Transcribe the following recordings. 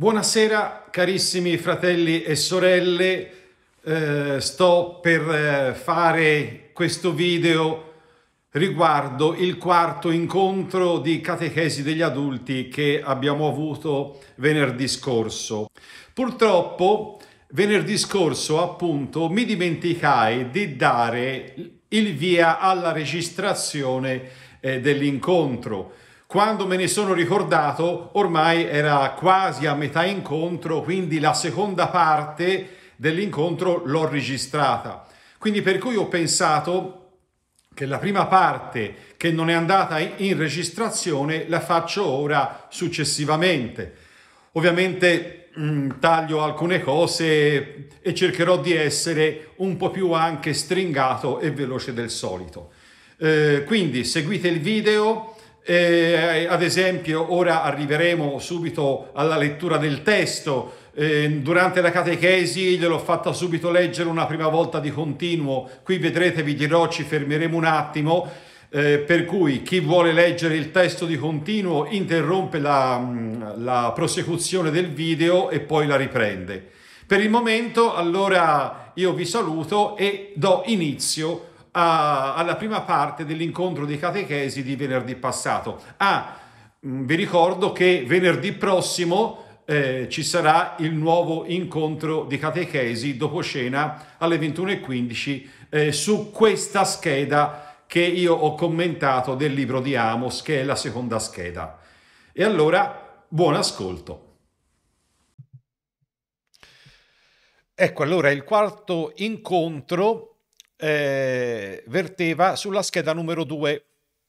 Buonasera carissimi fratelli e sorelle, eh, sto per eh, fare questo video riguardo il quarto incontro di catechesi degli adulti che abbiamo avuto venerdì scorso. Purtroppo venerdì scorso appunto mi dimenticai di dare il via alla registrazione eh, dell'incontro quando me ne sono ricordato, ormai era quasi a metà incontro, quindi la seconda parte dell'incontro l'ho registrata. Quindi per cui ho pensato che la prima parte che non è andata in registrazione la faccio ora successivamente. Ovviamente mm, taglio alcune cose e cercherò di essere un po' più anche stringato e veloce del solito. Eh, quindi seguite il video, eh, ad esempio, ora arriveremo subito alla lettura del testo. Eh, durante la catechesi gliel'ho fatta subito leggere una prima volta di continuo. Qui vedrete, vi dirò, ci fermeremo un attimo. Eh, per cui chi vuole leggere il testo di continuo interrompe la, mm, la prosecuzione del video e poi la riprende. Per il momento, allora, io vi saluto e do inizio a a, alla prima parte dell'incontro dei catechesi di venerdì passato. Ah, mm, vi ricordo che venerdì prossimo eh, ci sarà il nuovo incontro di catechesi dopo cena alle 21.15 eh, su questa scheda che io ho commentato del libro di Amos, che è la seconda scheda. E allora, buon ascolto. Ecco allora il quarto incontro eh, verteva sulla scheda numero 2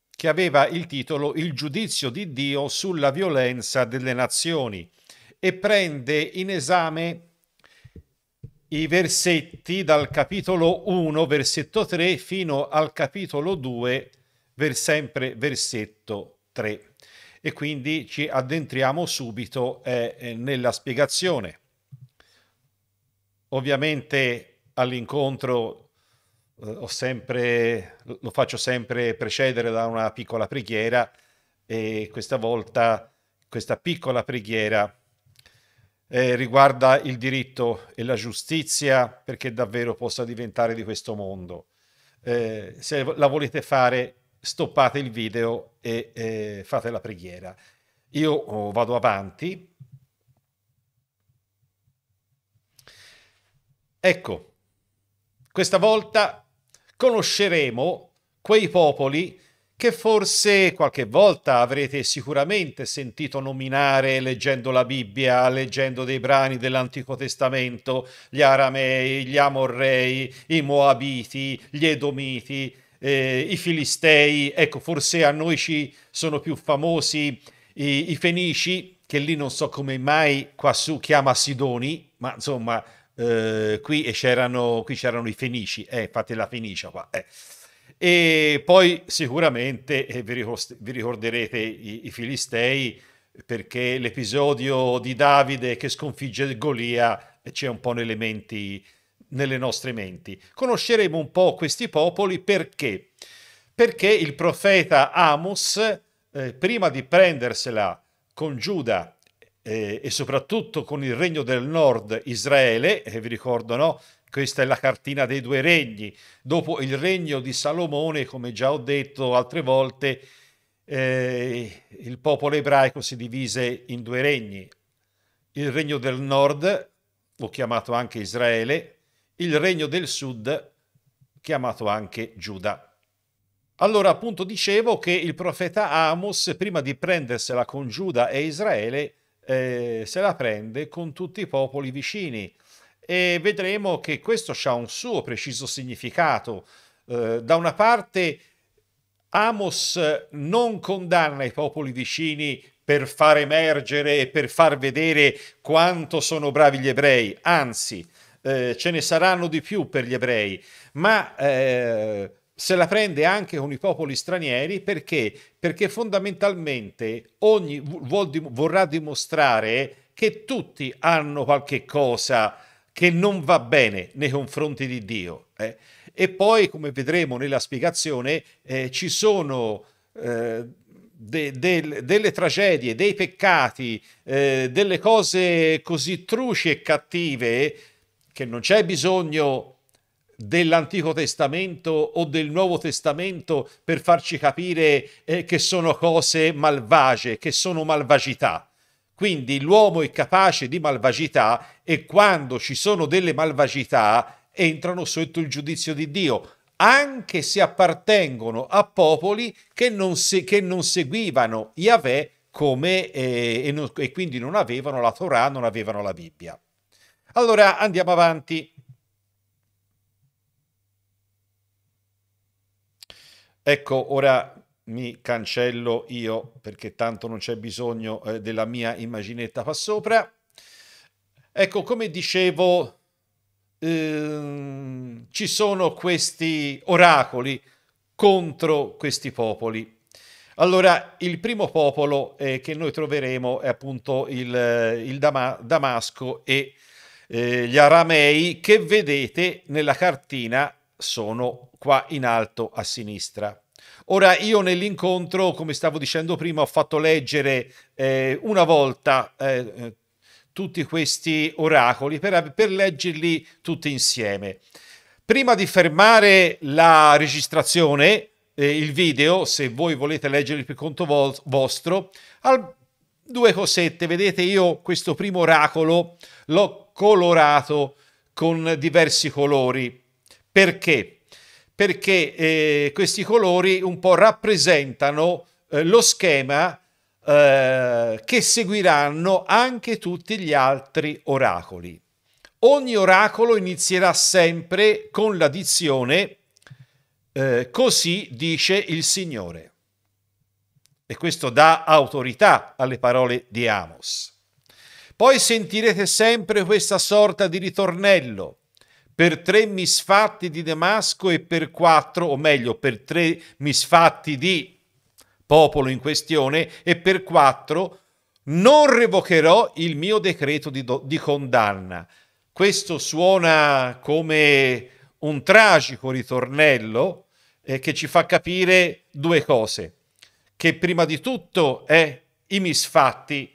che aveva il titolo Il giudizio di Dio sulla violenza delle nazioni e prende in esame i versetti dal capitolo 1, versetto 3, fino al capitolo 2, ver sempre versetto 3. E quindi ci addentriamo subito eh, eh nella spiegazione. Ovviamente all'incontro eh, ho sempre, lo faccio sempre precedere da una piccola preghiera e questa volta questa piccola preghiera eh, riguarda il diritto e la giustizia perché davvero possa diventare di questo mondo. Eh, se la volete fare, stoppate il video e eh, fate la preghiera. Io oh, vado avanti. Ecco, questa volta conosceremo quei popoli che forse qualche volta avrete sicuramente sentito nominare leggendo la Bibbia, leggendo dei brani dell'Antico Testamento, gli Aramei, gli Amorrei, i Moabiti, gli Edomiti, eh, i Filistei, ecco forse a noi ci sono più famosi i, i Fenici, che lì non so come mai quassù chiama Sidoni, ma insomma eh, qui, c'erano, qui c'erano i Fenici, eh, fate la Fenicia qua. Eh. E poi sicuramente eh, vi, ricost- vi, ricorderete i, i Filistei perché l'episodio di Davide che sconfigge Golia eh, c'è un po' elementi nelle nostre menti. Conosceremo un po' questi popoli perché? Perché il profeta Amos, eh, prima di prendersela con Giuda eh, e soprattutto con il regno del nord Israele, eh, vi ricordo no? Questa è la cartina dei due regni. Dopo il regno di Salomone, come già ho detto altre volte, eh, il popolo ebraico si divise in due regni. Il regno del nord, o chiamato anche Israele, il regno del sud, chiamato anche Giuda. Allora appunto dicevo che il profeta Amos, prima di prendersela con Giuda e Israele, eh, se la prende con tutti i popoli vicini e vedremo che questo ha un suo preciso significato. Eh, da una parte Amos non condanna i popoli vicini per far emergere e per far vedere quanto sono bravi gli ebrei, anzi eh, ce ne saranno di più per gli ebrei, ma eh, se la prende anche con i popoli stranieri perché? Perché fondamentalmente ogni, vuol, vorrà dimostrare che tutti hanno qualche cosa che non va bene nei confronti di Dio. Eh? E poi, come vedremo nella spiegazione, eh, ci sono eh, de, de, delle tragedie, dei peccati, eh, delle cose così truci e cattive che non c'è bisogno dell'Antico Testamento o del Nuovo Testamento per farci capire eh, che sono cose malvagie, che sono malvagità. Quindi l'uomo è capace di malvagità e quando ci sono delle malvagità entrano sotto il giudizio di Dio, anche se appartengono a popoli che non, se, che non seguivano Yahweh come, eh, e, non, e quindi non avevano la Torah, non avevano la Bibbia. Allora andiamo avanti. Ecco, ora mi cancello io perché tanto non c'è bisogno eh, della mia immaginetta qua sopra. Ecco, come dicevo, ehm, ci sono questi oracoli contro questi popoli. Allora, il primo popolo eh, che noi troveremo è appunto il, il Dama Damasco e eh, gli Aramei che vedete nella cartina sono qua in alto a sinistra. Ora io nell'incontro, come stavo dicendo prima, ho fatto leggere eh, una volta eh, tutti questi oracoli per, per leggerli tutti insieme. Prima di fermare la registrazione, eh, il video, se voi volete leggerli per conto vo vostro, al, due cosette. Vedete, io questo primo oracolo l'ho colorato con diversi colori perché? Perché eh, questi colori un po' rappresentano eh, lo schema eh, che seguiranno anche tutti gli altri oracoli. Ogni oracolo inizierà sempre con la dizione eh, così dice il Signore. E questo dà autorità alle parole di Amos. Poi sentirete sempre questa sorta di ritornello per tre misfatti di Damasco e per quattro, o meglio, per tre misfatti di popolo in questione e per quattro non revocherò il mio decreto di, do, di condanna. Questo suona come un tragico ritornello eh, che ci fa capire due cose. Che prima di tutto eh, i misfatti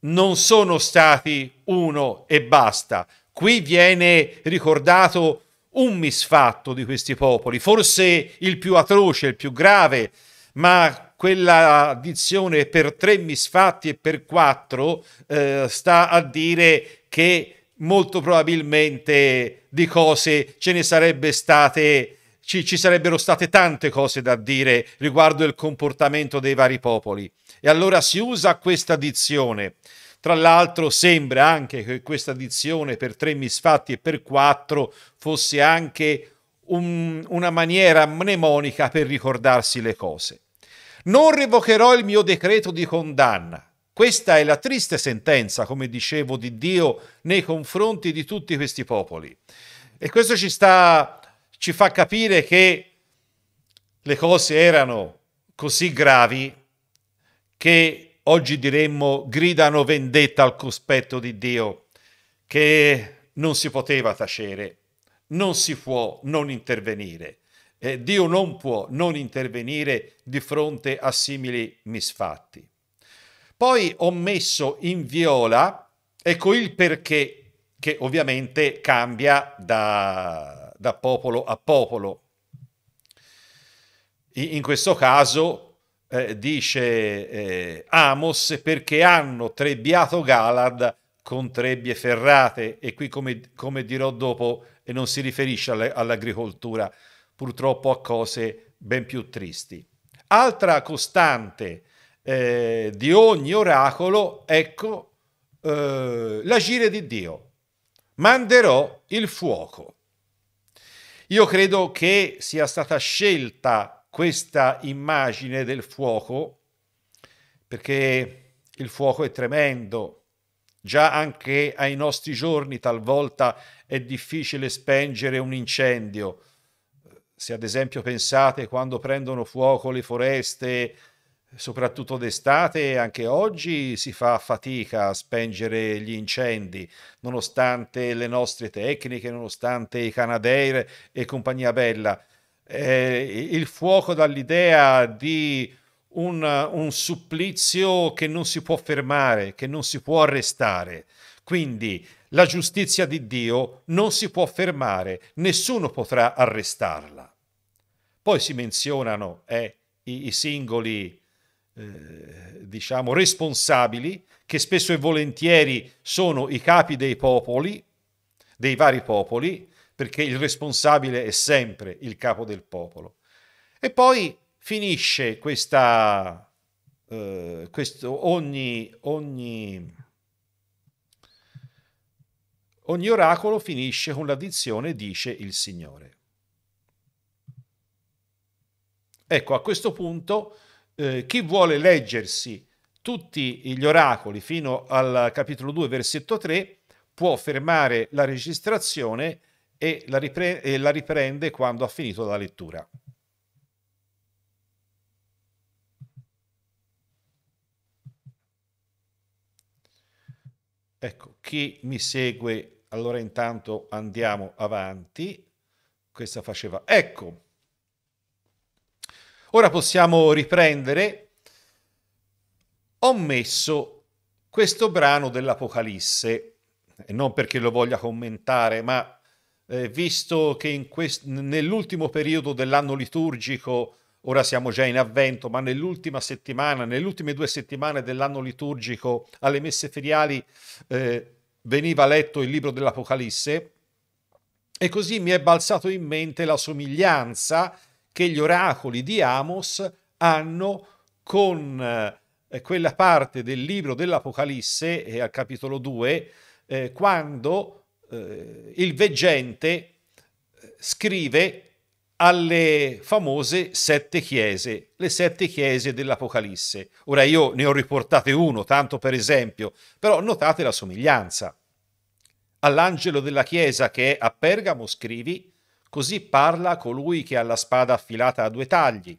non sono stati uno e basta, Qui viene ricordato un misfatto di questi popoli, forse il più atroce, il più grave, ma quella dizione per tre misfatti e per quattro eh, sta a dire che molto probabilmente di cose ce ne sarebbe state, ci, ci, sarebbero state tante cose da dire riguardo il comportamento dei vari popoli. E allora si usa questa dizione tra l'altro sembra anche che questa dizione per tre misfatti e per quattro fosse anche un, una maniera mnemonica per ricordarsi le cose. Non revocherò il mio decreto di condanna. Questa è la triste sentenza, come dicevo, di Dio nei confronti di tutti questi popoli. E questo ci, sta, ci fa capire che le cose erano così gravi che oggi diremmo gridano vendetta al cospetto di Dio, che non si poteva tacere, non si può non intervenire. Eh, Dio non può non intervenire di fronte a simili misfatti. Poi ho messo in viola, ecco il perché, che ovviamente cambia da, da popolo a popolo. In questo caso eh, dice eh, Amos, perché hanno trebbiato Galad con trebbie ferrate e qui come, come dirò dopo e non si riferisce all'agricoltura, purtroppo a cose ben più tristi. Altra costante eh, di ogni oracolo, ecco, eh, l'agire di Dio. Manderò il fuoco. Io credo che sia stata scelta questa immagine del fuoco, perché il fuoco è tremendo, già anche ai nostri giorni talvolta è difficile spengere un incendio. Se ad esempio pensate quando prendono fuoco le foreste, soprattutto d'estate, anche oggi si fa fatica a spengere gli incendi, nonostante le nostre tecniche, nonostante i Canadair e compagnia bella eh, il fuoco dall'idea di un, un, supplizio che non si può fermare, che non si può arrestare. Quindi la giustizia di Dio non si può fermare, nessuno potrà arrestarla. Poi si menzionano eh, i, i, singoli, eh, diciamo, responsabili, che spesso e volentieri sono i capi dei popoli, dei vari popoli, perché il responsabile è sempre il capo del popolo. E poi finisce questa, eh, questo, ogni, ogni, ogni oracolo finisce con l'addizione dice il Signore. Ecco, a questo punto eh, chi vuole leggersi tutti gli oracoli fino al capitolo 2, versetto 3, può fermare la registrazione e la, ripre- e la riprende quando ha finito la lettura. Ecco, chi mi segue, allora intanto andiamo avanti. Questa faceva... Ecco. Ora possiamo riprendere. Ho messo questo brano dell'Apocalisse, non perché lo voglia commentare, ma eh, visto che quest- nell'ultimo periodo dell'anno liturgico, ora siamo già in avvento, ma nell'ultima settimana, nelle ultime due settimane dell'anno liturgico, alle messe feriali eh, veniva letto il libro dell'Apocalisse, e così mi è balzato in mente la somiglianza che gli oracoli di Amos hanno con eh, quella parte del libro dell'Apocalisse, eh, al capitolo 2, eh, quando eh, il veggente eh, scrive alle famose sette chiese, le sette chiese dell'Apocalisse. Ora io ne ho riportate uno, tanto per esempio, però notate la somiglianza. All'angelo della chiesa che è a Pergamo scrivi, così parla colui che ha la spada affilata a due tagli.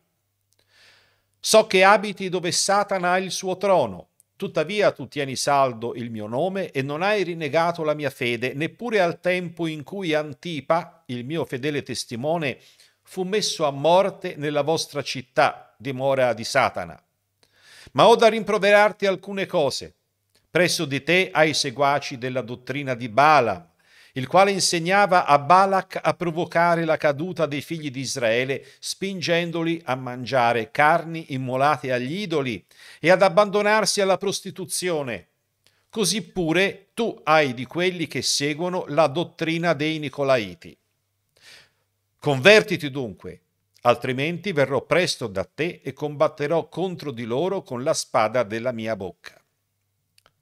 So che abiti dove Satana ha il suo trono, Tuttavia tu tieni saldo il mio nome e non hai rinnegato la mia fede, neppure al tempo in cui Antipa, il mio fedele testimone, fu messo a morte nella vostra città, dimora di Satana. Ma ho da rimproverarti alcune cose. Presso di te hai seguaci della dottrina di Bala, il quale insegnava a Balak a provocare la caduta dei figli di Israele, spingendoli a mangiare carni immolate agli idoli e ad abbandonarsi alla prostituzione. Così pure tu hai di quelli che seguono la dottrina dei Nicolaiti. Convertiti dunque, altrimenti verrò presto da te e combatterò contro di loro con la spada della mia bocca.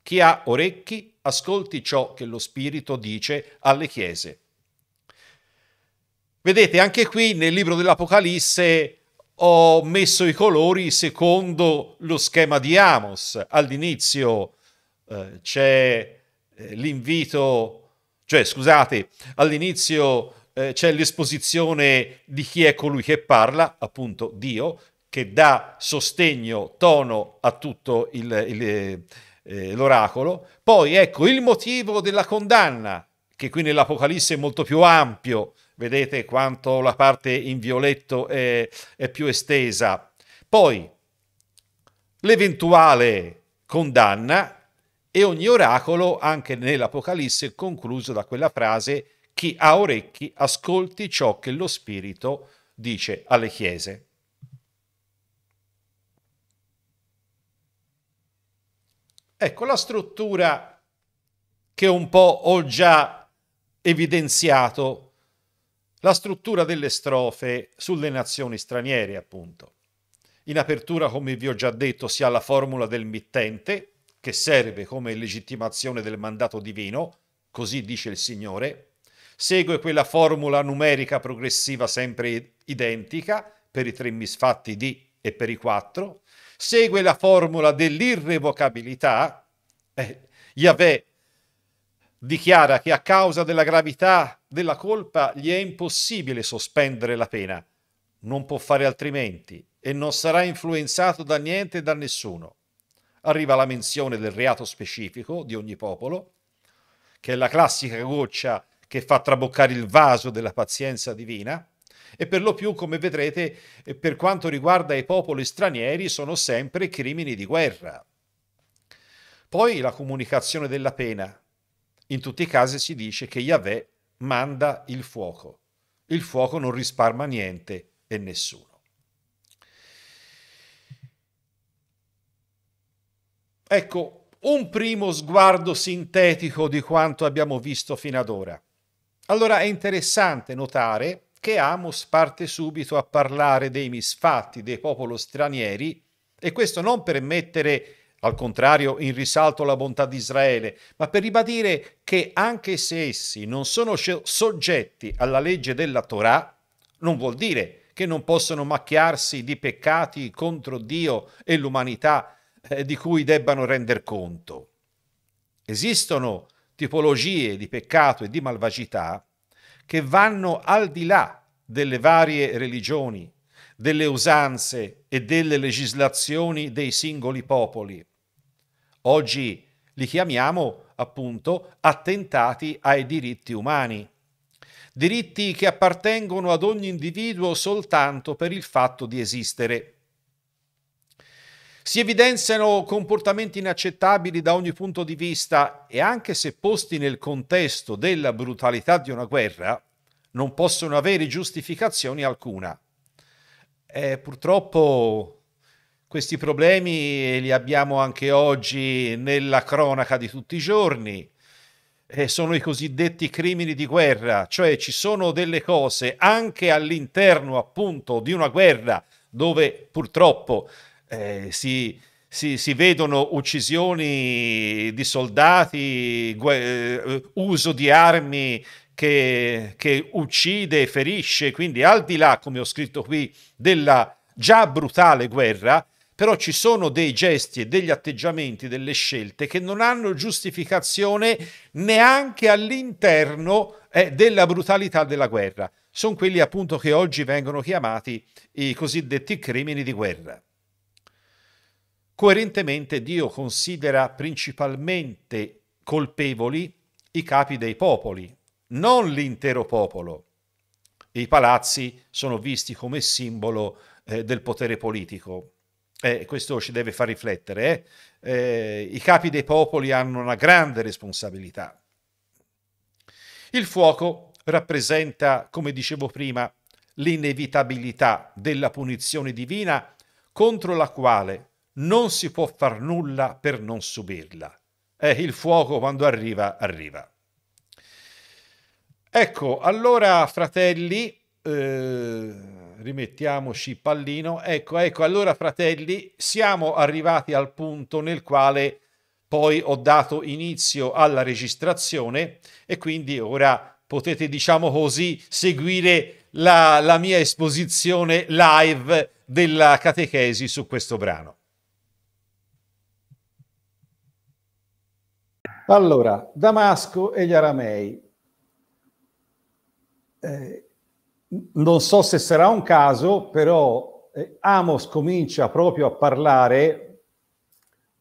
Chi ha orecchi, ascolti ciò che lo Spirito dice alle chiese. Vedete, anche qui nel libro dell'Apocalisse ho messo i colori secondo lo schema di Amos. All'inizio eh, c'è eh, l'invito, cioè scusate, all'inizio eh, c'è l'esposizione di chi è colui che parla, appunto Dio, che dà sostegno, tono a tutto il, il eh, l'oracolo. Poi ecco il motivo della condanna, che qui nell'Apocalisse è molto più ampio, vedete quanto la parte in violetto è, è più estesa. Poi l'eventuale condanna e ogni oracolo, anche nell'Apocalisse, è concluso da quella frase chi ha orecchi ascolti ciò che lo Spirito dice alle chiese. Ecco, la struttura che un po' ho già evidenziato, la struttura delle strofe sulle nazioni straniere, appunto. In apertura, come vi ho già detto, si ha la formula del mittente, che serve come legittimazione del mandato divino, così dice il Signore. Segue quella formula numerica progressiva sempre identica per i tre misfatti di e per i quattro, segue la formula dell'irrevocabilità. Eh, Yahweh dichiara che a causa della gravità della colpa gli è impossibile sospendere la pena. Non può fare altrimenti e non sarà influenzato da niente e da nessuno. Arriva la menzione del reato specifico di ogni popolo, che è la classica goccia che fa traboccare il vaso della pazienza divina, e per lo più, come vedrete, eh, per quanto riguarda i popoli stranieri sono sempre crimini di guerra. Poi la comunicazione della pena. In tutti i casi si dice che Yahweh manda il fuoco. Il fuoco non risparma niente e nessuno. Ecco, un primo sguardo sintetico di quanto abbiamo visto fino ad ora. Allora è interessante notare che Amos parte subito a parlare dei misfatti dei popoli stranieri e questo non per mettere al contrario in risalto la bontà di Israele, ma per ribadire che anche se essi non sono soggetti alla legge della Torah, non vuol dire che non possono macchiarsi di peccati contro Dio e l'umanità eh, di cui debbano render conto. Esistono tipologie di peccato e di malvagità che vanno al di là delle varie religioni, delle usanze e delle legislazioni dei singoli popoli. Oggi li chiamiamo appunto attentati ai diritti umani, diritti che appartengono ad ogni individuo soltanto per il fatto di esistere. Si evidenziano comportamenti inaccettabili da ogni punto di vista e anche se posti nel contesto della brutalità di una guerra, non possono avere giustificazioni alcuna. Eh, purtroppo questi problemi li abbiamo anche oggi nella cronaca di tutti i giorni. Eh, sono i cosiddetti crimini di guerra, cioè ci sono delle cose anche all'interno appunto di una guerra dove purtroppo eh, si, si, si, vedono uccisioni di soldati, gu- eh, uso di armi che, che uccide e ferisce, quindi al di là, come ho scritto qui, della già brutale guerra, però ci sono dei gesti e degli atteggiamenti, delle scelte che non hanno giustificazione neanche all'interno eh, della brutalità della guerra. Sono quelli appunto che oggi vengono chiamati i cosiddetti crimini di guerra. Coerentemente Dio considera principalmente colpevoli i capi dei popoli, non l'intero popolo. I palazzi sono visti come simbolo eh, del potere politico. Eh, questo ci deve far riflettere. Eh? eh I capi dei popoli hanno una grande responsabilità. Il fuoco rappresenta, come dicevo prima, l'inevitabilità della punizione divina contro la quale non si può far nulla per non subirla. Eh, il fuoco quando arriva, arriva. Ecco, allora fratelli, eh, rimettiamoci pallino, ecco, ecco, allora fratelli, siamo arrivati al punto nel quale poi ho dato inizio alla registrazione e quindi ora potete, diciamo così, seguire la, la mia esposizione live della catechesi su questo brano. Allora, Damasco e gli Aramei. Eh, non so se sarà un caso, però eh, Amos comincia proprio a parlare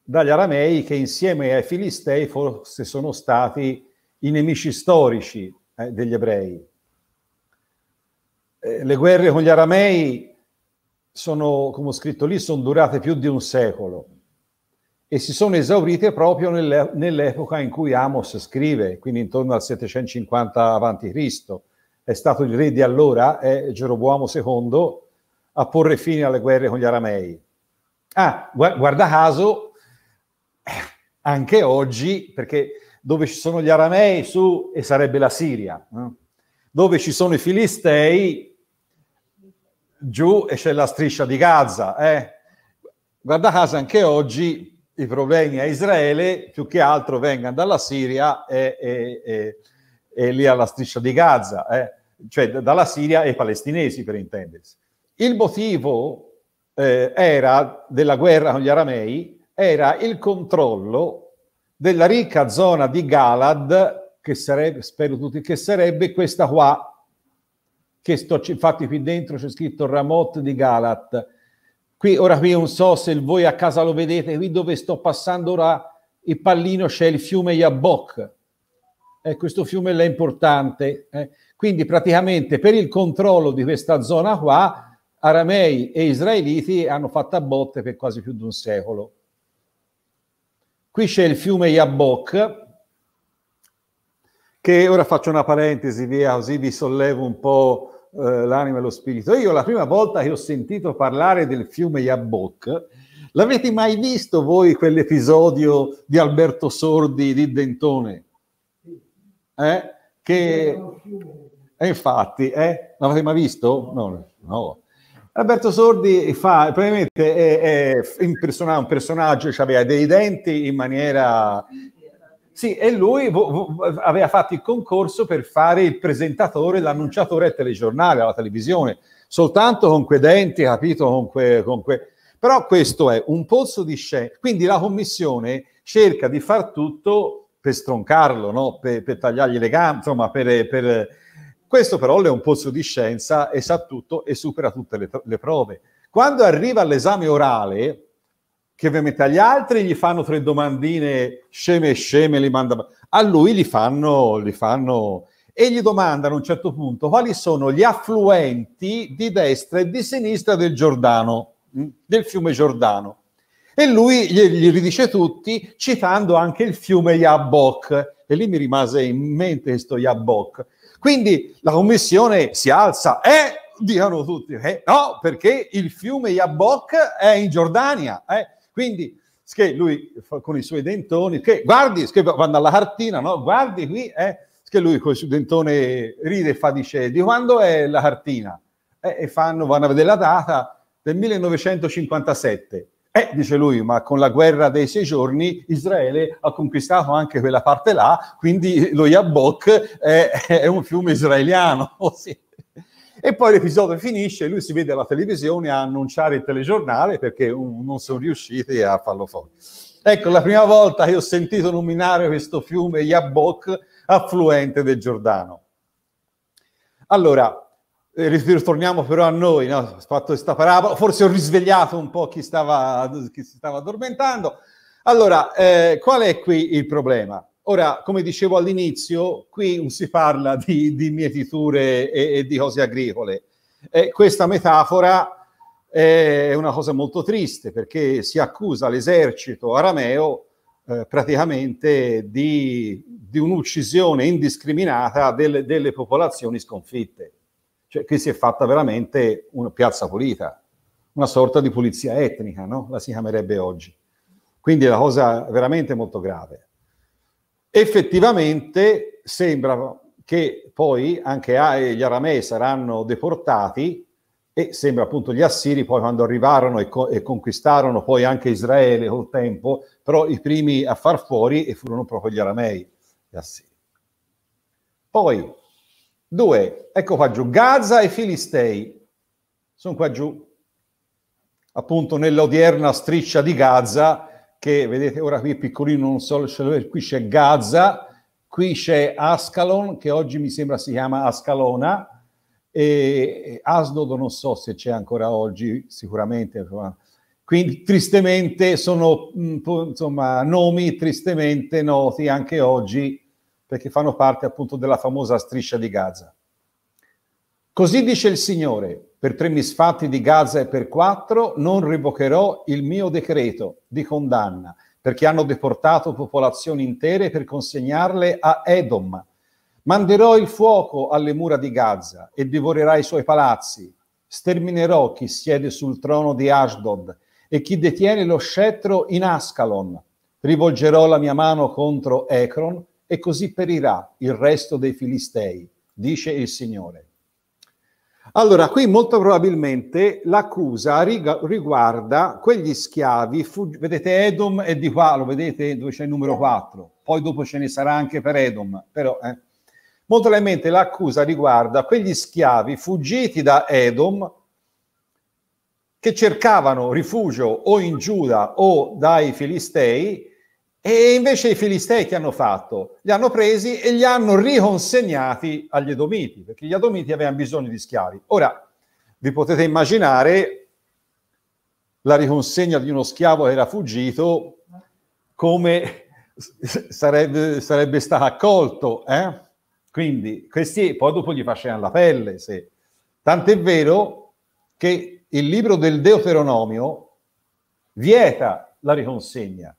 dagli Aramei che insieme ai Filistei forse sono stati i nemici storici eh, degli ebrei. Eh, le guerre con gli Aramei sono, come ho scritto lì, sono durate più di un secolo e si sono esaurite proprio nell'epoca in cui Amos scrive, quindi intorno al 750 a.C. È stato il re di allora, è Geroboamo II, a porre fine alle guerre con gli aramei. Ah, guarda caso, eh, anche oggi, perché dove ci sono gli aramei su, e sarebbe la Siria, eh? dove ci sono i filistei, giù e c'è la striscia di Gaza. Eh? Guarda caso, anche oggi i problemi a Israele più che altro vengano dalla Siria e, e, e, e lì alla striscia di Gaza, eh? cioè dalla Siria e i palestinesi per intendersi. Il motivo eh, era, della guerra con gli aramei era il controllo della ricca zona di Galad, che sarebbe, spero tutti che sarebbe questa qua, che sto, infatti qui dentro c'è scritto Ramot di Galat, Qui, ora qui non so se voi a casa lo vedete, qui dove sto passando ora il pallino c'è il fiume Yabok. Eh, questo fiume è importante. Eh. Quindi praticamente per il controllo di questa zona qua, aramei e israeliti hanno fatto a botte per quasi più di un secolo. Qui c'è il fiume Yabok, che ora faccio una parentesi via, così vi sollevo un po' Eh, l'anima e lo spirito. Io la prima volta che ho sentito parlare del fiume Yabok, l'avete mai visto voi quell'episodio di Alberto Sordi di Dentone? Eh? Che... E eh, infatti, eh? l'avete mai visto? No, no. Alberto Sordi fa, probabilmente è, è, un personaggio, cioè aveva dei denti in maniera sì, e lui vo- vo- aveva fatto il concorso per fare il presentatore, l'annunciatore al telegiornale, alla televisione, soltanto con quei denti, capito? Con que, con que... Però questo è un pozzo di scena. Quindi la commissione cerca di far tutto per stroncarlo, no? per, per, tagliargli le gambe, insomma, per, per... Questo però è un pozzo di scienza e sa tutto e supera tutte le, le prove. Quando arriva all'esame orale, che ovviamente agli altri gli fanno tre domandine sceme e sceme, li manda... a lui li fanno, li fanno e gli domandano a un certo punto quali sono gli affluenti di destra e di sinistra del Giordano, mm, del fiume Giordano. E lui gli, ridice tutti citando anche il fiume Yabok. E lì mi rimase in mente questo Yabok. Quindi la commissione si alza e eh, dicono tutti, eh, no, perché il fiume Yabok è in Giordania. Eh. Quindi che lui con i suoi dentoni, che guardi, che vanno alla cartina, no? Guardi qui, eh, che lui con il suo dentone ride e fa dice di quando è la cartina? Eh, e fanno, vanno a vedere la data del 1957. Eh, dice lui, ma con la guerra dei sei giorni Israele ha conquistato anche quella parte là, quindi lo Yabok è, è un fiume israeliano. Sì. E poi l'episodio finisce, e lui si vede alla televisione a annunciare il telegiornale perché um, non sono riusciti a farlo fuori. Ecco, la prima volta che ho sentito nominare questo fiume Yabok, affluente del Giordano. Allora, eh, ritorniamo però a noi, no? ho fatto questa parabola, forse ho risvegliato un po' chi, stava, chi si stava addormentando. Allora, eh, qual è qui il problema? Ora, come dicevo all'inizio, qui non si parla di, di mietiture e, e, di cose agricole. Eh, questa metafora è una cosa molto triste perché si accusa l'esercito arameo eh, praticamente di, di un'uccisione indiscriminata del, delle popolazioni sconfitte. Cioè, qui si è fatta veramente una piazza pulita, una sorta di pulizia etnica, no? la si chiamerebbe oggi. Quindi la una cosa veramente molto grave effettivamente sembra che poi anche gli aramei saranno deportati e sembra appunto gli assiri poi quando arrivarono e, co- e conquistarono poi anche Israele col tempo, però i primi a far fuori e furono proprio gli aramei, gli assiri. Poi, due, ecco qua giù, Gaza e Filistei, sono qua giù, appunto nell'odierna striscia di Gaza, che vedete ora qui è piccolino, non so se lo qui c'è Gaza, qui c'è Ascalon, che oggi mi sembra si chiama Ascalona, e Asdodo non so se c'è ancora oggi, sicuramente. Quindi tristemente sono mm, insomma, nomi tristemente noti anche oggi perché fanno parte appunto della famosa striscia di Gaza. Così dice il Signore, per tre misfatti di Gaza e per quattro non rivocherò il mio decreto di condanna, perché hanno deportato popolazioni intere per consegnarle a Edom. Manderò il fuoco alle mura di Gaza e divorerà i suoi palazzi. Sterminerò chi siede sul trono di Ashdod e chi detiene lo scettro in Ascalon. Rivolgerò la mia mano contro Ekron e così perirà il resto dei Filistei, dice il Signore. Allora, qui molto probabilmente l'accusa riguarda quegli schiavi, vedete Edom è di qua, lo vedete dove c'è il numero 4, poi dopo ce ne sarà anche per Edom, però eh. molto probabilmente l'accusa riguarda quegli schiavi fuggiti da Edom che cercavano rifugio o in Giuda o dai Filistei e invece i Filistei che hanno fatto? Li hanno presi e li hanno riconsegnati agli Edomiti, perché gli Edomiti avevano bisogno di schiavi. Ora, vi potete immaginare la riconsegna di uno schiavo che era fuggito, come sarebbe, sarebbe stato accolto. Eh? Quindi questi poi dopo gli facevano la pelle. Se... Tant'è vero che il libro del Deuteronomio vieta la riconsegna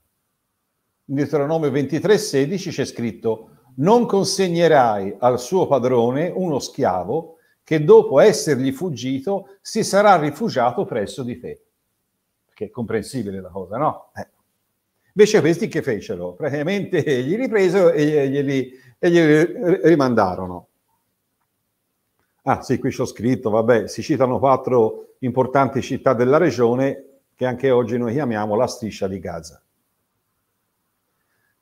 in Deuteronomio 23,16 c'è scritto: Non consegnerai al suo padrone uno schiavo che dopo essergli fuggito si sarà rifugiato presso di te. Perché è comprensibile la cosa, no? Eh. Invece questi che fecero? Praticamente gli ripresero e glieli, e glieli rimandarono. Ah sì, qui c'ho scritto, vabbè, si citano quattro importanti città della regione che anche oggi noi chiamiamo la striscia di Gaza.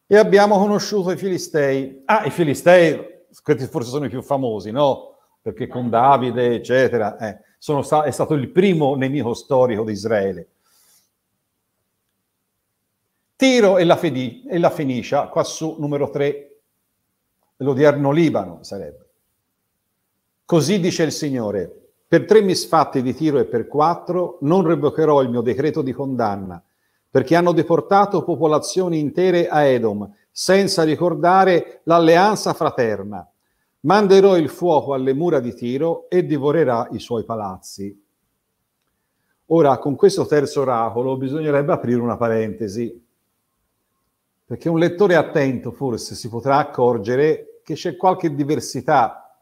E abbiamo conosciuto i Filistei. Ah, i Filistei, questi forse sono i più famosi, no? Perché con Davide, eccetera, eh, sta- è stato il primo nemico storico di Israele. Tiro e la, Fedi- e la Fenicia, quassù numero 3, l'odierno Libano sarebbe. Così dice il Signore, per tre misfatti di Tiro e per quattro non revocherò il mio decreto di condanna perché hanno deportato popolazioni intere a Edom, senza ricordare l'alleanza fraterna. Manderò il fuoco alle mura di Tiro e divorerà i suoi palazzi. Ora, con questo terzo oracolo bisognerebbe aprire una parentesi, perché un lettore attento forse si potrà accorgere che c'è qualche diversità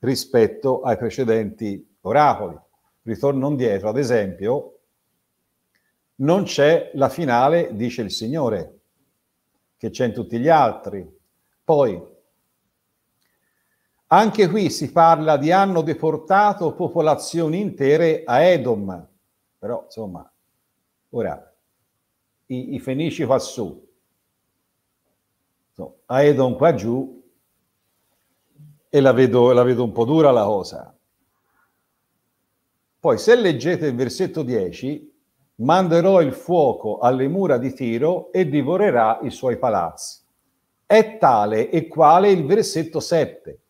rispetto ai precedenti oracoli. Ritorno indietro, ad esempio, non c'è la finale, dice il Signore, che c'è in tutti gli altri. Poi, anche qui si parla di hanno deportato popolazioni intere a Edom, però insomma, ora, i, i fenici qua su, no, a Edom qua giù, e la vedo, la vedo un po' dura la cosa. Poi se leggete il versetto 10, manderò il fuoco alle mura di Tiro e divorerà i suoi palazzi. È tale e quale il versetto 7.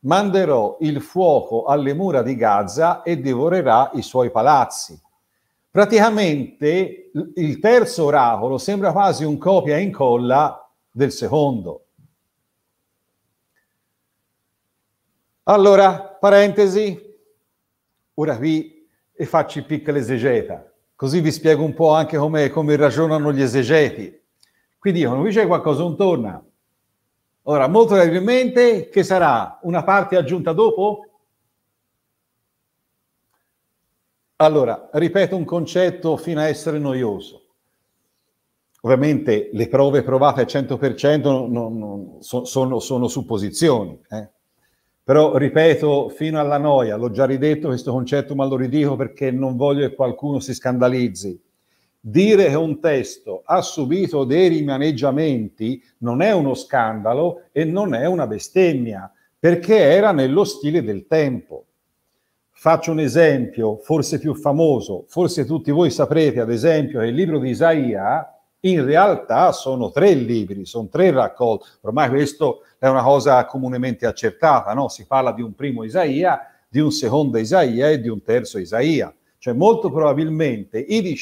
Manderò il fuoco alle mura di Gaza e divorerà i suoi palazzi. Praticamente il terzo oracolo sembra quasi un copia e incolla del secondo. Allora, parentesi, ora qui e faccio piccola esegeta. Così vi spiego un po' anche come, come ragionano gli esegeti. Qui dicono, qui c'è qualcosa non torna. Ora, molto probabilmente che sarà una parte aggiunta dopo? Allora, ripeto un concetto fino a essere noioso. Ovviamente le prove provate al 100% non, non, sono, sono, supposizioni. Eh? Però ripeto fino alla noia, l'ho già ridetto questo concetto, ma lo ridico perché non voglio che qualcuno si scandalizzi. Dire che un testo ha subito dei rimaneggiamenti non è uno scandalo e non è una bestemmia, perché era nello stile del tempo. Faccio un esempio, forse più famoso, forse tutti voi saprete, ad esempio, che il libro di Isaia in realtà sono tre libri, sono tre raccolti. Ormai questo è una cosa comunemente accertata, no? Si parla di un primo Isaia, di un secondo Isaia e di un terzo Isaia. Cioè molto probabilmente i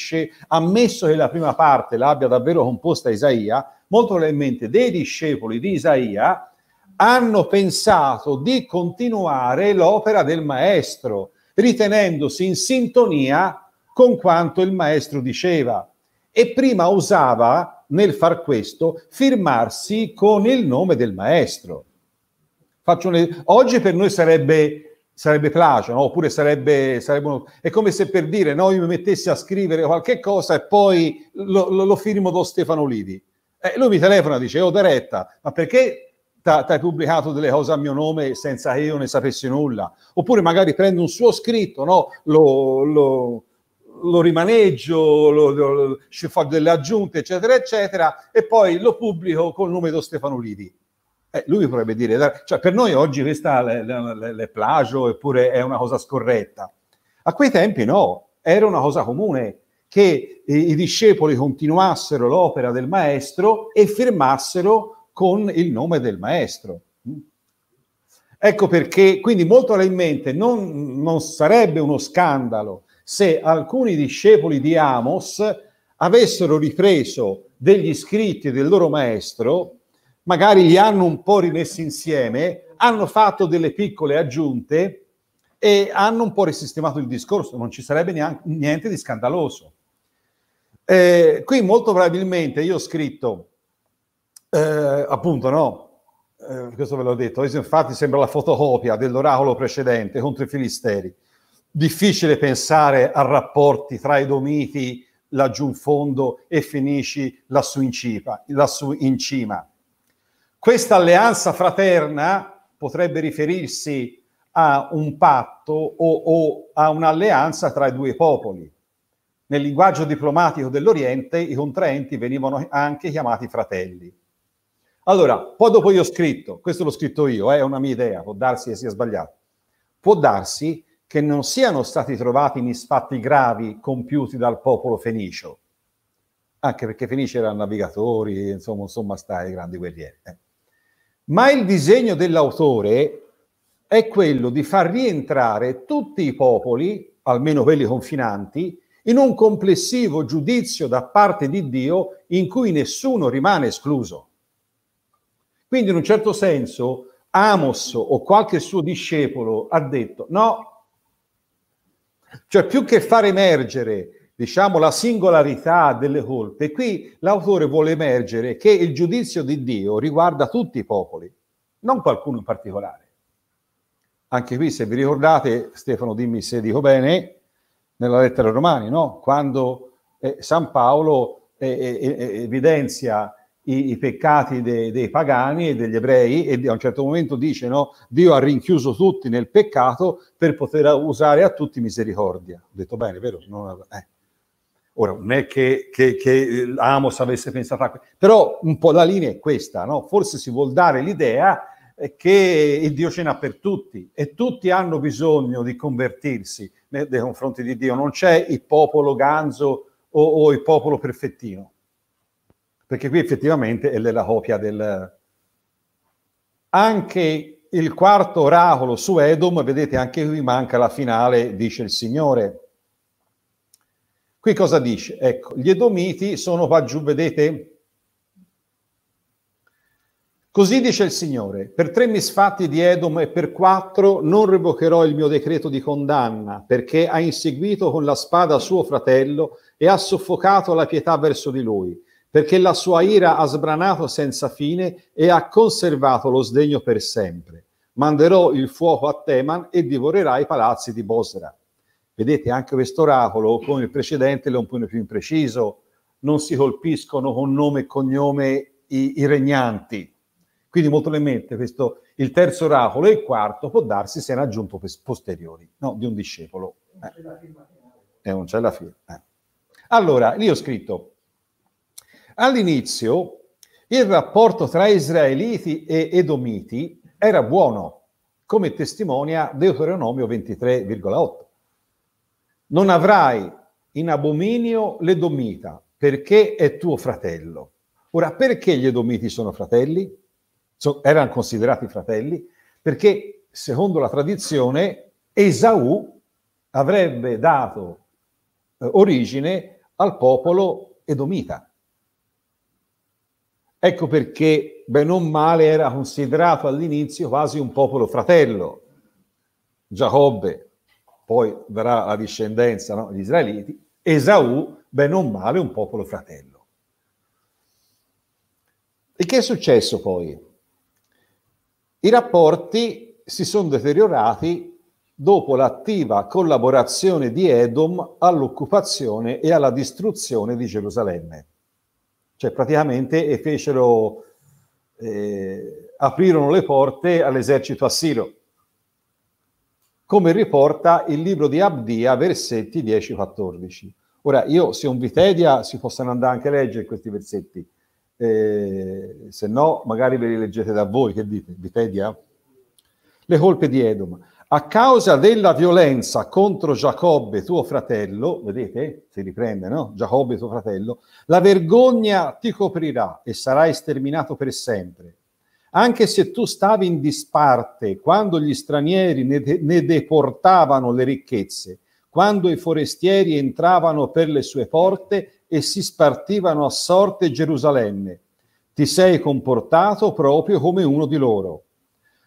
ammesso che la prima parte l'abbia davvero composta Isaia, molto probabilmente dei discepoli di Isaia hanno pensato di continuare l'opera del maestro, ritenendosi in sintonia con quanto il maestro diceva e prima usava nel far questo firmarsi con il nome del maestro. Un... Oggi per noi sarebbe, sarebbe plagio, no? oppure sarebbe, sarebbe uno... è come se per dire no, io mi mettessi a scrivere qualche cosa e poi lo, lo, lo firmo do Stefano Livi. Eh, lui mi telefona e dice, oh Deretta, ma perché hai pubblicato delle cose a mio nome senza che io ne sapessi nulla? Oppure magari prendo un suo scritto, no? lo, lo lo rimaneggio, lo, lo, ci fa delle aggiunte, eccetera, eccetera, e poi lo pubblico col nome di Stefano Lidi. Eh, lui potrebbe dire, cioè per noi oggi questa è plagio oppure è una cosa scorretta. A quei tempi no, era una cosa comune che i discepoli continuassero l'opera del maestro e firmassero con il nome del maestro. Ecco perché, quindi molto probabilmente non, non sarebbe uno scandalo se alcuni discepoli di Amos avessero ripreso degli scritti del loro maestro, magari li hanno un po' rimessi insieme, hanno fatto delle piccole aggiunte e hanno un po' risistemato il discorso, non ci sarebbe neanche, niente di scandaloso. Eh, qui molto probabilmente io ho scritto, eh, appunto no, eh, questo ve l'ho detto, infatti sembra la fotocopia dell'oracolo precedente contro i filisteri difficile pensare a rapporti tra i domiti laggiù in fondo e Fenici lassù in, cipa, lassù in cima. Questa alleanza fraterna potrebbe riferirsi a un patto o, o a un'alleanza tra i due popoli. Nel linguaggio diplomatico dell'Oriente i contraenti venivano anche chiamati fratelli. Allora, poi dopo io ho scritto, questo l'ho scritto io, eh, è una mia idea, può darsi che sia sbagliato, può darsi che non siano stati trovati misfatti gravi compiuti dal popolo fenicio, anche perché Fenici erano navigatori, insomma, insomma stai grandi guerrieri. Eh. Ma il disegno dell'autore è quello di far rientrare tutti i popoli, almeno quelli confinanti, in un complessivo giudizio da parte di Dio in cui nessuno rimane escluso. Quindi in un certo senso Amos o qualche suo discepolo ha detto no, cioè più che far emergere diciamo, la singolarità delle colpe, qui l'autore vuole emergere che il giudizio di Dio riguarda tutti i popoli, non qualcuno in particolare. Anche qui, se vi ricordate, Stefano, dimmi se dico bene, nella lettera ai Romani, no? quando eh, San Paolo eh, eh, eh, eh evidenzia i, i peccati de, dei pagani e degli ebrei e a un certo momento dice no, Dio ha rinchiuso tutti nel peccato per poter usare a tutti misericordia. Ho detto bene, vero? Non, eh. Ora, non è che, che, che, Amos avesse pensato a questo, però un po' la linea è questa, no? forse si vuol dare l'idea eh, che il Dio ce n'ha per tutti e tutti hanno bisogno di convertirsi nei, confronti di Dio, non c'è il popolo ganzo o, o il popolo perfettino perché qui effettivamente è della copia del... Anche il quarto oracolo su Edom, vedete anche qui manca la finale, dice il Signore. Qui cosa dice? Ecco, gli Edomiti sono qua giù, vedete? Così dice il Signore, per tre misfatti di Edom e per quattro non revocherò il mio decreto di condanna, perché ha inseguito con la spada suo fratello e ha soffocato la pietà verso di lui perché la sua ira ha sbranato senza fine e ha conservato lo sdegno per sempre. Manderò il fuoco a Teman e divorerà i palazzi di Bosra. Vedete, anche questo oracolo, come il precedente, è un po' più impreciso. Non si colpiscono con nome e cognome i, i regnanti. Quindi molto le mente, questo, il terzo oracolo e il quarto può darsi siano aggiunto posteriori, no, di un discepolo. Eh. E eh, non c'è la firma. Eh. Allora, lì ho scritto, All'inizio il rapporto tra israeliti e edomiti era buono, come testimonia Deuteronomio 23,8. Non avrai in abominio l'edomita, perché è tuo fratello. Ora, perché gli edomiti sono fratelli? So, erano considerati fratelli? Perché, secondo la tradizione, Esaù avrebbe dato eh, origine al popolo edomita. Ecco perché, ben o male, era considerato all'inizio quasi un popolo fratello. Giacobbe, poi verrà la discendenza no? gli israeliti, Esaù, ben o male, un popolo fratello. E che è successo poi? I rapporti si sono deteriorati dopo l'attiva collaborazione di Edom all'occupazione e alla distruzione di Gerusalemme. Cioè praticamente e fecero, eh, aprirono le porte all'esercito assiro, come riporta il libro di Abdia, versetti 10-14. Ora, io se un Vitedia si possono andare anche a leggere questi versetti, eh, se no magari ve li leggete da voi, che dite? Vitedia? Le colpe di Edom a causa della violenza contro Giacobbe tuo fratello, vedete, si riprende, no? Giacobbe tuo fratello, la vergogna ti coprirà e sarai sterminato per sempre. Anche se tu stavi in disparte quando gli stranieri ne, de- ne deportavano le ricchezze, quando i forestieri entravano per le sue porte e si spartivano a sorte Gerusalemme, ti sei comportato proprio come uno di loro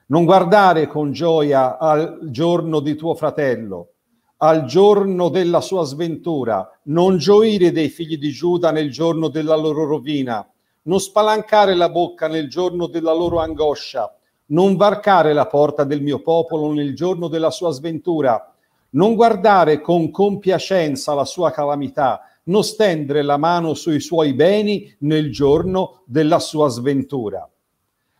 non guardare con gioia al giorno di tuo fratello, al giorno della sua sventura, non gioire dei figli di Giuda nel giorno della loro rovina, non spalancare la bocca nel giorno della loro angoscia, non varcare la porta del mio popolo nel giorno della sua sventura, non guardare con compiacenza la sua calamità, non stendere la mano sui suoi beni nel giorno della sua sventura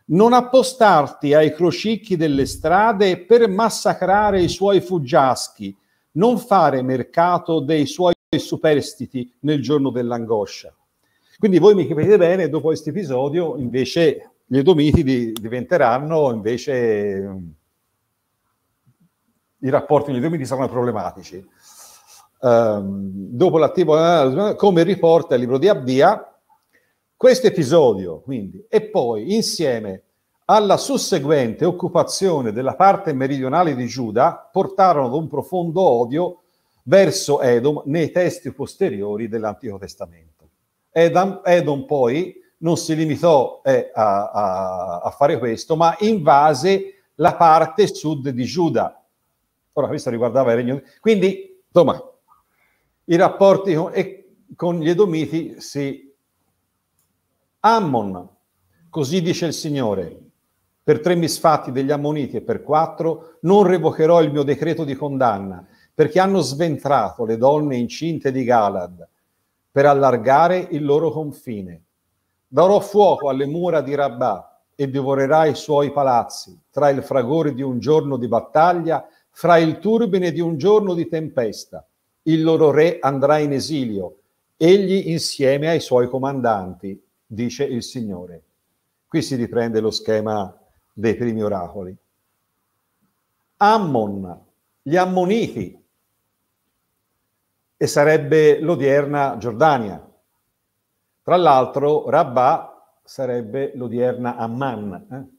non appostarti ai crocicchi delle strade per massacrare i suoi fuggiaschi, non fare mercato dei suoi superstiti nel giorno dell'angoscia. Quindi voi mi capite bene, dopo questo episodio invece gli Edomiti di, diventeranno invece eh, i rapporti con gli Edomiti saranno problematici. Um, dopo l'attivo eh, come riporta il libro di Abdia, questo episodio, quindi, e poi insieme alla susseguente occupazione della parte meridionale di Giuda, portarono ad un profondo odio verso Edom nei testi posteriori dell'Antico Testamento. Edom, Edom poi non si limitò eh, a, a, a, fare questo, ma invase la parte sud di Giuda. Ora questo riguardava il regno. Quindi, insomma, i rapporti con, con gli Edomiti si Ammon, così dice il Signore, per tre misfatti degli ammoniti e per quattro non revocherò il mio decreto di condanna, perché hanno sventrato le donne incinte di Galad per allargare il loro confine. Darò fuoco alle mura di Rabbah e divorerà i suoi palazzi, tra il fragore di un giorno di battaglia, fra il turbine di un giorno di tempesta. Il loro re andrà in esilio, egli insieme ai suoi comandanti, dice il Signore. Qui si riprende lo schema dei primi oracoli. Ammon, gli ammoniti, e sarebbe l'odierna Giordania. Tra l'altro Rabbah sarebbe l'odierna Amman, eh?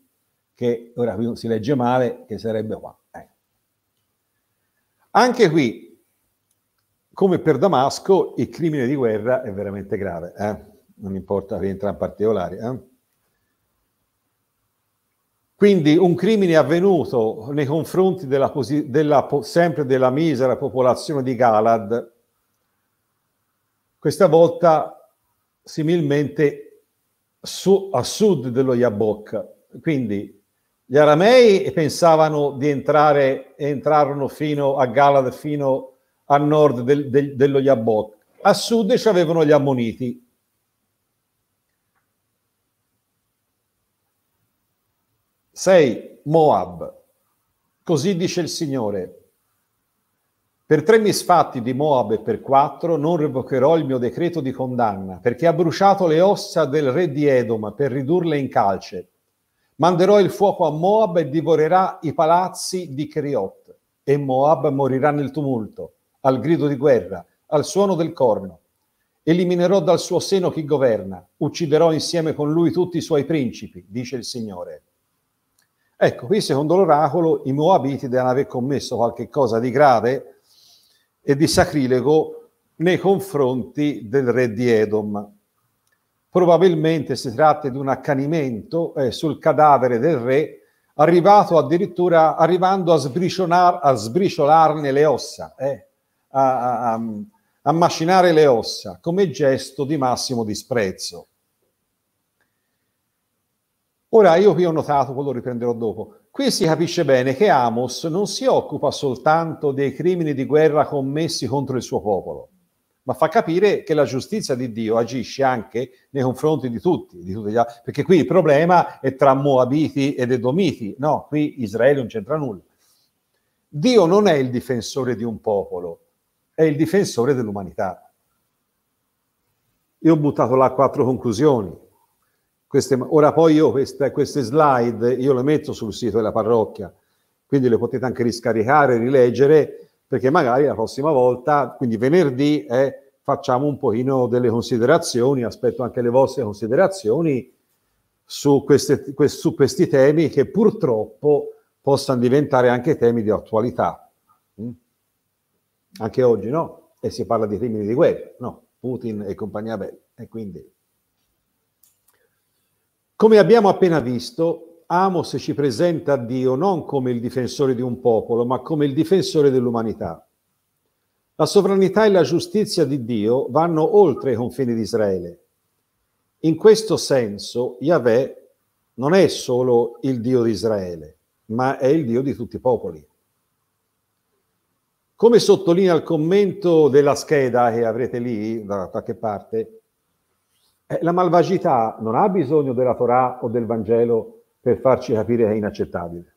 che ora si legge male, che sarebbe qua. Eh. Anche qui, come per Damasco, il crimine di guerra è veramente grave. Eh? non importa, rientra in particolare. Eh? Quindi un crimine avvenuto nei confronti della, della, sempre della misera popolazione di Galad, questa volta similmente su, a sud dello Yabok. Quindi gli aramei pensavano di entrare, entrarono fino a Galad, fino a nord del, del, dello Yabok. A sud ci avevano gli ammoniti, Sei Moab. Così dice il Signore. Per tre misfatti di Moab e per quattro non revocherò il mio decreto di condanna, perché ha bruciato le ossa del re di Edom per ridurle in calce. Manderò il fuoco a Moab e divorerà i palazzi di Keriot. E Moab morirà nel tumulto, al grido di guerra, al suono del corno. Eliminerò dal suo seno chi governa, ucciderò insieme con lui tutti i suoi principi, dice il Signore. Ecco, qui secondo l'oracolo i Moabiti devono aver commesso qualcosa di grave e di sacrilego nei confronti del re di Edom. Probabilmente si tratta di un accanimento eh, sul cadavere del re, arrivato addirittura arrivando a, sbriciolar, a sbriciolarne le ossa, eh, a, a, a, a macinare le ossa come gesto di massimo disprezzo. Ora io qui ho notato, poi lo riprenderò dopo, qui si capisce bene che Amos non si occupa soltanto dei crimini di guerra commessi contro il suo popolo, ma fa capire che la giustizia di Dio agisce anche nei confronti di tutti, di tutti perché qui il problema è tra Moabiti ed Edomiti, no, qui Israele non c'entra nulla. Dio non è il difensore di un popolo, è il difensore dell'umanità. Io ho buttato là quattro conclusioni. Queste, ora poi io queste, queste slide io le metto sul sito della parrocchia, quindi le potete anche riscaricare, rileggere, perché magari la prossima volta, quindi venerdì, eh, facciamo un pochino delle considerazioni, aspetto anche le vostre considerazioni su, queste, su questi temi che purtroppo possano diventare anche temi di attualità. Mm? Anche oggi no? E si parla di crimini di guerra, no? Putin e compagnia bella. E quindi come abbiamo appena visto, Amos ci presenta Dio non come il difensore di un popolo, ma come il difensore dell'umanità. La sovranità e la giustizia di Dio vanno oltre i confini di Israele. In questo senso, Yahweh non è solo il Dio di Israele, ma è il Dio di tutti i popoli. Come sottolinea il commento della scheda che avrete lì da qualche parte, eh, la malvagità non ha bisogno della Torah o del Vangelo per farci capire che è inaccettabile.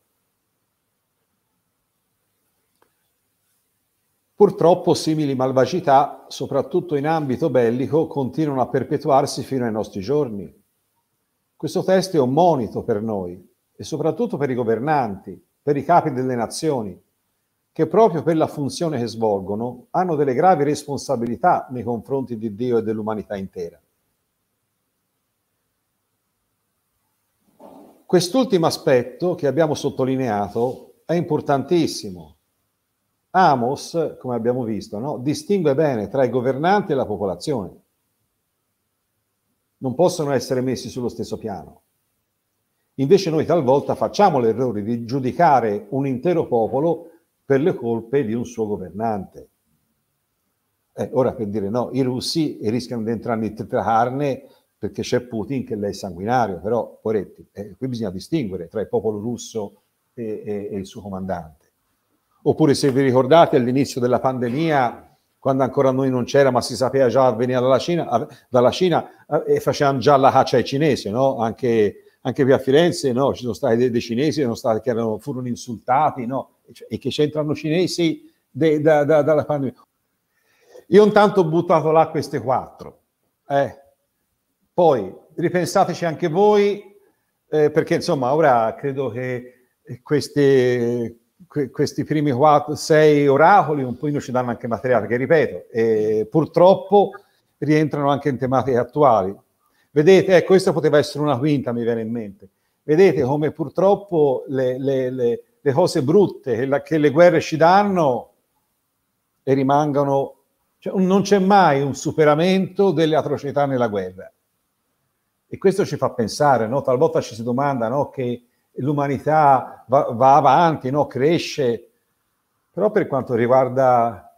Purtroppo simili malvagità, soprattutto in ambito bellico, continuano a perpetuarsi fino ai nostri giorni. Questo testo è un monito per noi e soprattutto per i governanti, per i capi delle nazioni, che proprio per la funzione che svolgono hanno delle gravi responsabilità nei confronti di Dio e dell'umanità intera. Quest'ultimo aspetto che abbiamo sottolineato è importantissimo. Amos, come abbiamo visto, no? distingue bene tra i governanti e la popolazione. Non possono essere messi sullo stesso piano. Invece noi talvolta facciamo l'errore di giudicare un intero popolo per le colpe di un suo governante. Eh, ora per dire no, i russi rischiano di entrare in carne perché c'è Putin che lei è sanguinario, però, poretti, eh, qui bisogna distinguere tra il popolo russo e, e, e il suo comandante. Oppure se vi ricordate all'inizio della pandemia quando ancora noi non c'era, ma si sapeva già veniva dalla Cina, dalla Cina eh, e facevano già la caccia ai cinesi, no? anche, anche, qui a Firenze no? ci sono stati dei, dei cinesi stati, che erano, furono insultati no? e cioè, che c'entrano cinesi de, da, da, dalla pandemia. Io intanto ho buttato là queste quattro. Eh. Poi ripensateci anche voi, eh, perché insomma ora credo che questi, questi primi quattro, sei oracoli un pochino ci danno anche materiale, che ripeto, eh, purtroppo rientrano anche in tematiche attuali. Vedete, eh, questa poteva essere una quinta, mi viene in mente. Vedete come purtroppo le, le, le, le cose brutte che, la, che le guerre ci danno e rimangono cioè, non c'è mai un superamento delle atrocità nella guerra. E questo ci fa pensare, no? talvolta ci si domanda no? che l'umanità va, va avanti, no? cresce, però per quanto riguarda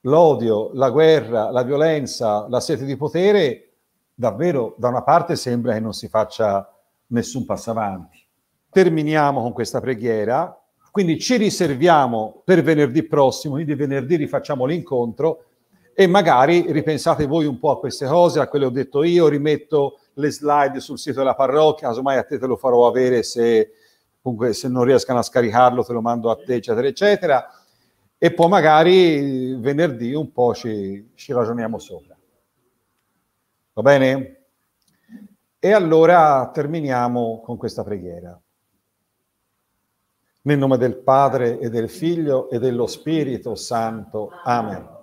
l'odio, la guerra, la violenza, la sete di potere, davvero da una parte sembra che non si faccia nessun passo avanti. Terminiamo con questa preghiera, quindi ci riserviamo per venerdì prossimo, quindi venerdì rifacciamo l'incontro e magari ripensate voi un po' a queste cose, a quelle che ho detto io, rimetto le slide sul sito della parrocchia, casomai a te te lo farò avere se, comunque, se non riescano a scaricarlo te lo mando a te, eccetera, eccetera. E poi magari venerdì un po' ci, ci ragioniamo sopra. Va bene? E allora terminiamo con questa preghiera. Nel nome del Padre e del Figlio e dello Spirito Santo. Amen.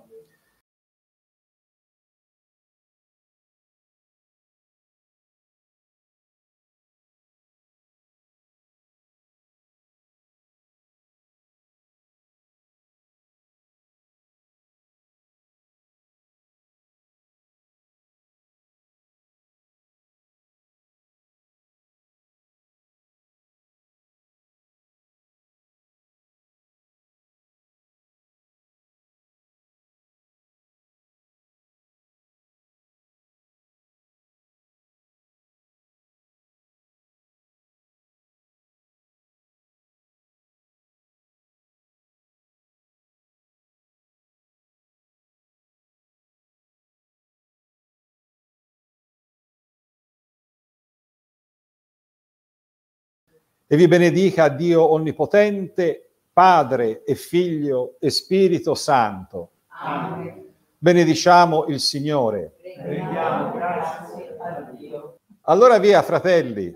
E vi benedica Dio Onnipotente, Padre e Figlio e Spirito Santo. Amen. Benediciamo il Signore. Rendiamo grazie a Dio. Allora via, fratelli.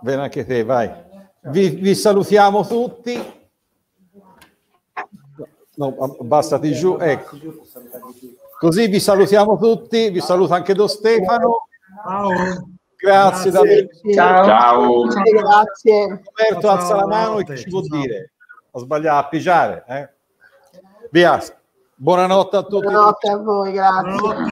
Bene anche te, vai. Vi, vi salutiamo tutti. No, bastati giù, ecco. Così vi salutiamo tutti, vi saluta anche Don Stefano. Ciao. Grazie, davvero. Ciao. Ciao. Ciao. Grazie. Roberto alza la mano e ci può dire. Ho sbagliato a pigiare. Eh? Via. Buonanotte a tutti. Buonanotte a voi, grazie.